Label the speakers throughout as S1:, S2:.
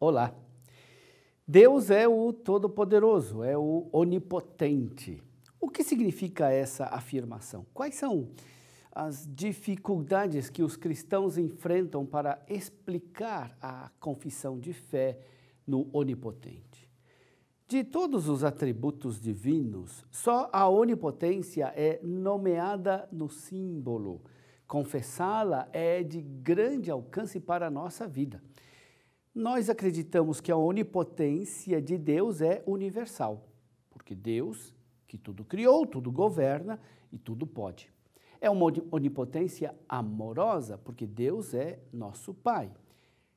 S1: Olá. Deus é o Todo-Poderoso, é o Onipotente. O que significa essa afirmação? Quais são as dificuldades que os cristãos enfrentam para explicar a confissão de fé no Onipotente? De todos os atributos divinos, só a onipotência é nomeada no símbolo. Confessá-la é de grande alcance para a nossa vida. Nós acreditamos que a onipotência de Deus é universal, porque Deus, que tudo criou, tudo governa e tudo pode. É uma onipotência amorosa, porque Deus é nosso Pai.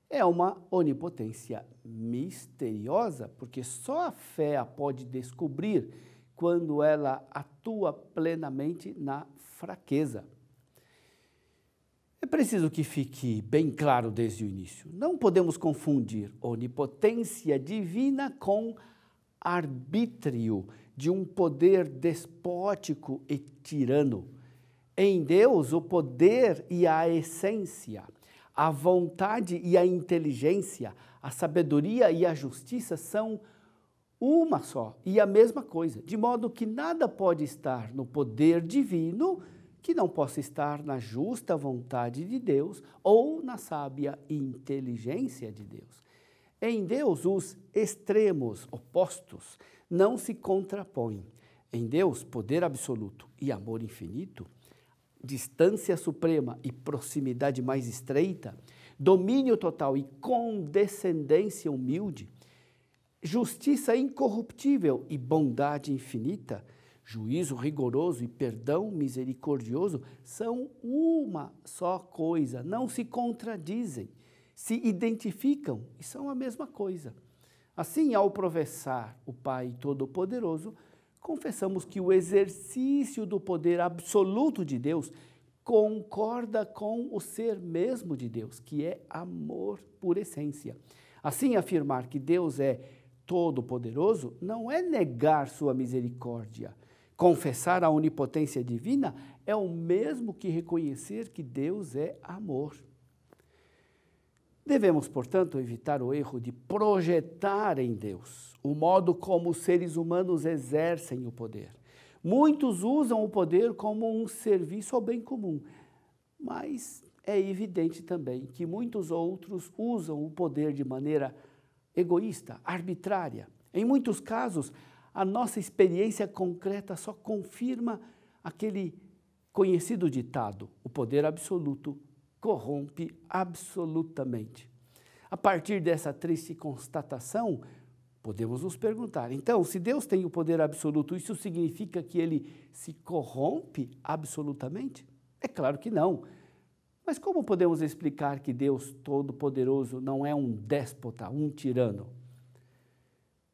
S1: É uma onipotência misteriosa, porque só a fé a pode descobrir quando ela atua plenamente na fraqueza. É preciso que fique bem claro desde o início. Não podemos confundir onipotência divina com arbítrio de um poder despótico e tirano. Em Deus, o poder e a essência, a vontade e a inteligência, a sabedoria e a justiça são uma só e a mesma coisa, de modo que nada pode estar no poder divino que não possa estar na justa vontade de Deus ou na sábia inteligência de Deus. Em Deus, os extremos opostos não se contrapõem. Em Deus, poder absoluto e amor infinito, distância suprema e proximidade mais estreita, domínio total e condescendência humilde, justiça incorruptível e bondade infinita Juízo rigoroso e perdão misericordioso são uma só coisa, não se contradizem, se identificam e são a mesma coisa. Assim, ao professar o Pai Todo-Poderoso, confessamos que o exercício do poder absoluto de Deus concorda com o ser mesmo de Deus, que é amor por essência. Assim, afirmar que Deus é todo-poderoso não é negar sua misericórdia, Confessar a onipotência divina é o mesmo que reconhecer que Deus é amor. Devemos, portanto, evitar o erro de projetar em Deus o modo como os seres humanos exercem o poder. Muitos usam o poder como um serviço ao bem comum, mas é evidente também que muitos outros usam o poder de maneira egoísta, arbitrária. Em muitos casos, a nossa experiência concreta só confirma aquele conhecido ditado: o poder absoluto corrompe absolutamente. A partir dessa triste constatação, podemos nos perguntar: então, se Deus tem o poder absoluto, isso significa que ele se corrompe absolutamente? É claro que não. Mas como podemos explicar que Deus Todo-Poderoso não é um déspota, um tirano?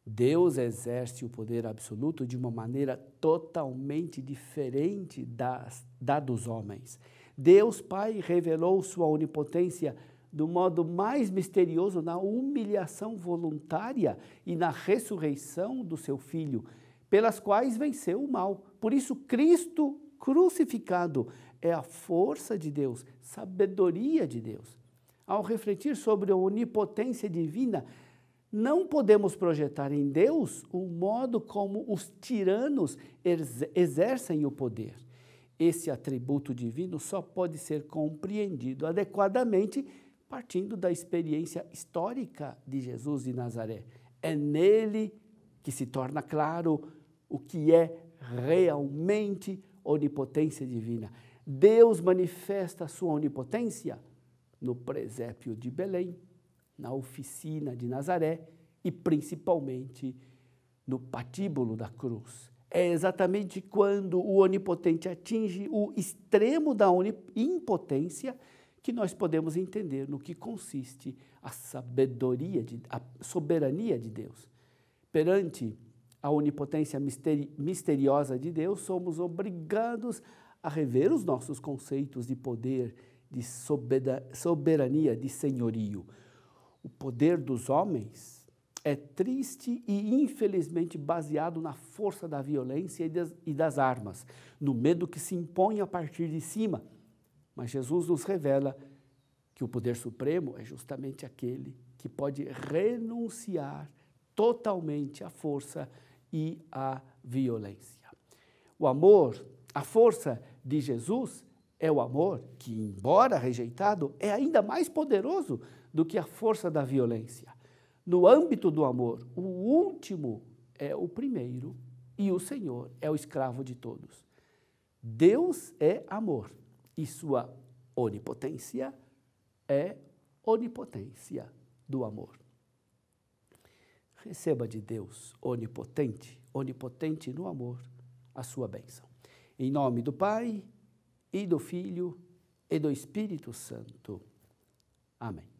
S1: Deus exerce o poder absoluto de uma maneira totalmente diferente das, da dos homens. Deus Pai revelou sua onipotência do modo mais misterioso na humilhação voluntária e na ressurreição do seu Filho, pelas quais venceu o mal. Por isso, Cristo crucificado é a força de Deus, sabedoria de Deus. Ao refletir sobre a onipotência divina, não podemos projetar em Deus o modo como os tiranos exercem o poder. Esse atributo divino só pode ser compreendido adequadamente partindo da experiência histórica de Jesus de Nazaré. É nele que se torna claro o que é realmente onipotência divina. Deus manifesta a sua onipotência no presépio de Belém na oficina de Nazaré e principalmente no patíbulo da cruz. É exatamente quando o onipotente atinge o extremo da impotência que nós podemos entender no que consiste a sabedoria, de, a soberania de Deus. Perante a onipotência misteri misteriosa de Deus, somos obrigados a rever os nossos conceitos de poder, de soberania, de senhorio o poder dos homens é triste e infelizmente baseado na força da violência e das, e das armas, no medo que se impõe a partir de cima. Mas Jesus nos revela que o poder supremo é justamente aquele que pode renunciar totalmente à força e à violência. O amor, a força de Jesus é o amor que, embora rejeitado, é ainda mais poderoso do que a força da violência. No âmbito do amor, o último é o primeiro e o Senhor é o escravo de todos. Deus é amor e sua onipotência é onipotência do amor. Receba de Deus, onipotente, onipotente no amor, a sua bênção. Em nome do Pai e do Filho e do Espírito Santo. Amém.